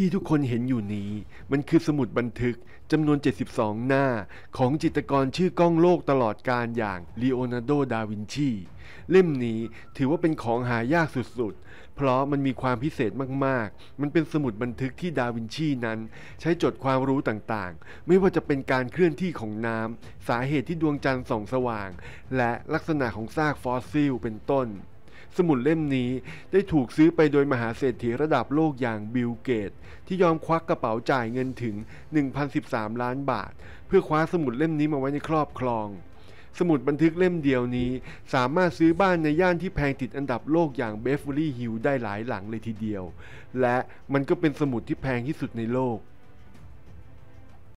ที่ทุกคนเห็นอยู่นี้มันคือสมุดบันทึกจำนวน 72 หน้าของจิตรกรชื่อก้องโลกตลอดการอย่างลีโอนาร์โด ดาวินชีเล่มนี้ถือว่าเป็นของหายากสุดๆ เพราะมันมีความพิเศษมากๆ มันเป็นสมุดบันทึกที่ดาวินชีนั้นใช้จดความรู้ต่างๆ ไม่ว่าจะเป็นการเคลื่อนที่ของน้ำสาเหตุที่ดวงจันทร์ส่องสว่าง และลักษณะของซากฟอสซิลเป็นต้นสมุดเล่มนี้ได้ถูกซื้อไปโดยมหาเศรษฐีระดับโลกอย่างบิลเกตที่ยอมควักกระเป๋าจ่ายเงินถึง 1,013 ล้านบาท เพื่อคว้าสมุดเล่มนี้มาไว้ในครอบครอง สมุดบันทึกเล่มเดียวนี้ สามารถซื้อบ้านในย่านที่แพงติดอันดับโลกอย่างเบฟเวอรี่ฮิลล์ได้หลายหลังเลยทีเดียว และมันก็เป็นสมุดที่แพงที่สุดในโลก